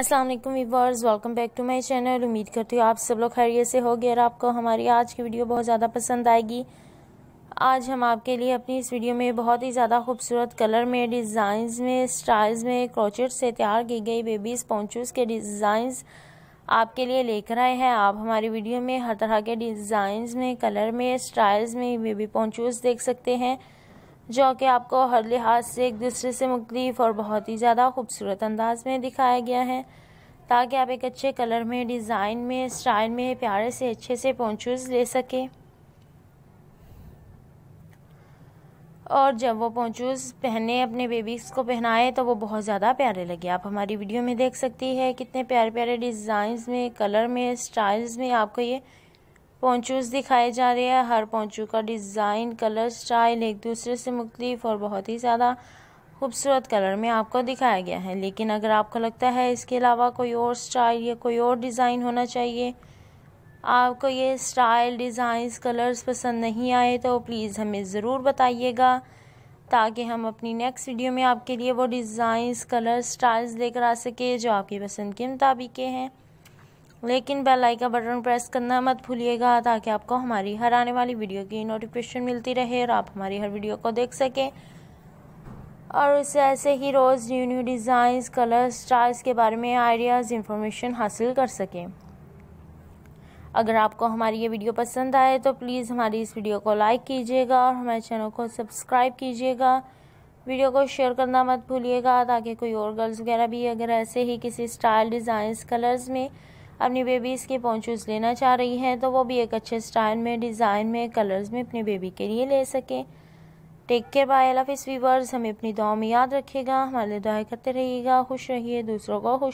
Aslam viewers welcome back to my channel उम्मीद करती हूँ आप सब लोग खैरियत से हो गए और आपको हमारी आज की वीडियो बहुत ज़्यादा पसंद आएगी आज हम आपके लिए अपनी इस वीडियो में बहुत ही ज़्यादा खूबसूरत कलर में डिज़ाइंस में स्टाइल्स में क्रोचेट से तैयार की गई बेबीज़ पॉन्चूस के डिज़ाइंस आपके लिए लेकर आए हैं आप हमारी वीडियो में हर तरह के डिज़ाइंस में कलर में स्टाइल्स में बेबी पॉन्चूस देख सकते हैं जो कि आपको हर लिहाज से एक दूसरे से मुख्तलिफ और बहुत ही ज़्यादा खूबसूरत अंदाज में दिखाया गया है ताकि आप एक अच्छे कलर में डिज़ाइन में स्टाइल में प्यारे से अच्छे से पोंचूज ले सके और जब वो पोंचूज पहने अपने बेबीज़ को पहनाए तो वो बहुत ज़्यादा प्यारे लगे आप हमारी वीडियो में देख सकती है कितने प्यारे प्यारे डिज़ाइंस में कलर में स्टाइल्स में आपको ये पोंचूज दिखाए जा रहे हैं हर पोंचू का डिज़ाइन कलर स्टाइल एक दूसरे से मुख्तलिफ और बहुत ही ज़्यादा खूबसूरत कलर में आपको दिखाया गया है लेकिन अगर आपको लगता है इसके अलावा कोई और स्टाइल या कोई और डिज़ाइन होना चाहिए आपको ये स्टाइल डिज़ाइंस कलर्स पसंद नहीं आए तो प्लीज़ हमें ज़रूर बताइएगा ताकि हम अपनी नेक्स्ट वीडियो में आपके लिए वो डिज़ाइंस कलर स्टाइल्स लेकर आ सके जो आपकी पसंद के मुताबिक हैं लेकिन बेल आई का बटन प्रेस करना मत भूलिएगा ताकि आपको हमारी हर आने वाली वीडियो की नोटिफिकेशन मिलती रहे और आप हमारी हर वीडियो को देख सकें और उससे ऐसे ही रोज़ new new designs colour styles के बारे में आइडियाज़ इंफॉर्मेशन हासिल कर सकें अगर आपको हमारी ये वीडियो पसंद आए तो प्लीज़ हमारी इस वीडियो को लाइक कीजिएगा और हमारे चैनल को सब्सक्राइब कीजिएगा वीडियो को शेयर करना मत भूलिएगा ताकि कोई और गर्ल्स वगैरह भी अगर ऐसे ही किसी स्टाइल डिज़ाइंस कलर्स में अपनी बेबीज़ के पोंचूस लेना चाह रही हैं तो वो भी एक अच्छे स्टाइल में डिज़ाइन में कलर्स में अपनी बेबी के लिए ले सकें टेक केयर बाय अल्लाह हाफिज़ वीवर्स हमें अपनी दुआ में याद रखिएगा हमारे लिए दुआएं करते रहिएगा खुश रहिए दूसरों को खुश